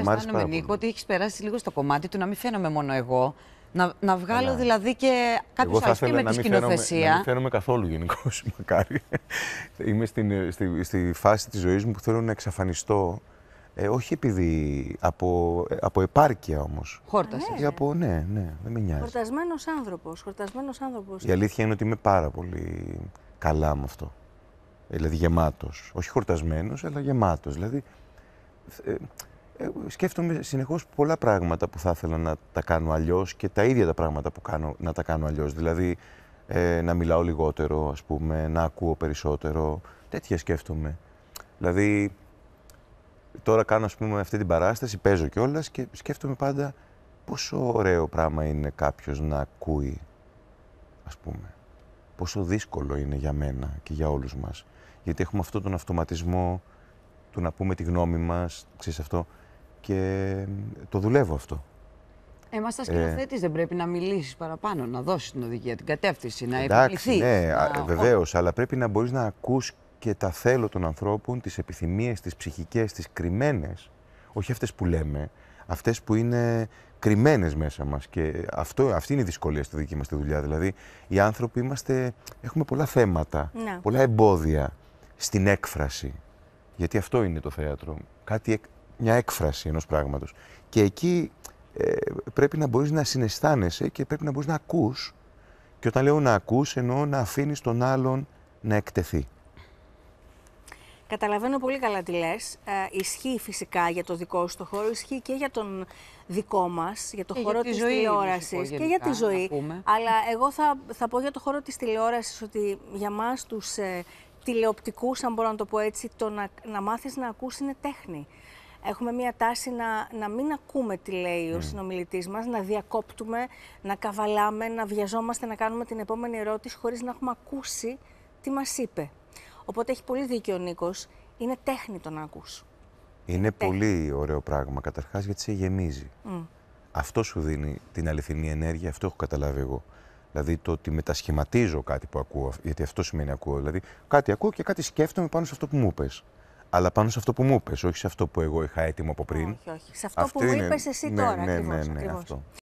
Άρα αισθάνομαι, Νίκο, ότι έχεις περάσει λίγο στο κομμάτι του να μην φαίνομαι μόνο εγώ. Να, να βγάλω ναι. δηλαδή και κάποιου άλλου με τη σκηνοθεσία. να φαίνομαι καθόλου γενικώ, μακάρι. Είμαι στην, στη, στη φάση της ζωής μου που θέλω να εξαφανιστώ. Ε, όχι επειδή. από, από επάρκεια όμως. Χόρτασες. Ε, από, ναι, ναι, δεν με νοιάζει. Χορτασμένος άνθρωπος. Χορτασμένος άνθρωπος. Η αλήθεια είναι ότι είμαι πάρα πολύ καλά με αυτό. Ε, δηλαδή γεμάτος. Όχι χορτασμένος, αλλά γεμάτος. Δηλαδή. Ε, ε, σκέφτομαι συνεχώς πολλά πράγματα που θα ήθελα να τα κάνω αλλιώς και τα ίδια τα πράγματα που κάνω να τα κάνω αλλιώς. Δηλαδή, ε, να μιλάω λιγότερο, ας πούμε, να ακούω περισσότερο. Τέτοια σκέφτομαι. Δηλαδή, τώρα κάνω, ας πούμε, αυτή την παράσταση, παίζω κιόλας και σκέφτομαι πάντα πόσο ωραίο πράγμα είναι κάποιος να ακούει, ας πούμε. Πόσο δύσκολο είναι για μένα και για όλους μας. Γιατί έχουμε αυτόν τον αυτοματισμό του να πούμε τη γνώμη μας, ξέρεις αυτό, και το δουλεύω αυτό. Ε, σαν σκηνοθέτης ε. δεν πρέπει να μιλήσεις παραπάνω, να δώσεις την οδηγία, την κατεύθυνση, να επιβληθεί. Ναι, βεβαίως, αλλά πρέπει να μπορείς να ακούς και τα θέλω των ανθρώπων, τις επιθυμίες, τις ψυχικές, τις κρυμμένες. Όχι αυτές που λέμε, αυτές που είναι κρυμμένες μέσα μας. Και αυτό, αυτή είναι η δυσκολία στη δική μας τη δουλειά. Δηλαδή, οι άνθρωποι είμαστε, έχουμε πολλά θέματα, ναι. πολλά εμπόδια στην έκφραση. Γιατί αυτό είναι το θέατρο. Κάτι μια έκφραση ενός πράγματος. Και εκεί ε, πρέπει να μπορείς να συναισθάνεσαι και πρέπει να μπορείς να ακούς. Και όταν λέω να ακούς, εννοώ να αφήνεις τον άλλον να εκτεθεί. Καταλαβαίνω πολύ καλά τι λες. Ε, ισχύει φυσικά για το δικό σου το χώρο, ισχύει και για τον δικό μας, για το χώρο τη της τηλεόρασης και για τη ζωή. Αλλά εγώ θα, θα πω για το χώρο της τηλεόρασης ότι για μας τους ε, τηλεοπτικούς, αν μπορώ να το πω έτσι, το να, να μάθεις να ακούς είναι τέχνη. Έχουμε μία τάση να, να μην ακούμε τι λέει ο ναι. συνομιλητής μας, να διακόπτουμε, να καβαλάμε, να βιαζόμαστε να κάνουμε την επόμενη ερώτηση χωρίς να έχουμε ακούσει τι μας είπε. Οπότε έχει πολύ δίκιο ο Νίκος. Είναι τέχνη το να ακούς. Είναι πολύ ωραίο πράγμα καταρχάς γιατί σε γεμίζει. Αυτό σου δίνει την αληθινή ενέργεια, αυτό έχω καταλάβει εγώ. Δηλαδή το ότι μετασχηματίζω κάτι που ακούω, γιατί αυτό σημαίνει ακούω. Δηλαδή κάτι ακούω και κάτι σκέφτομαι πάνω σε αυτό που μου είπες αλλά πάνω σε αυτό που μου είπες, όχι σε αυτό που εγώ είχα έτοιμο από πριν. Όχι, όχι. Σε αυτό που μου είπες εσύ ναι, τώρα. Ναι, ναι, ακριβώς, ναι, ναι, ναι, αυτό.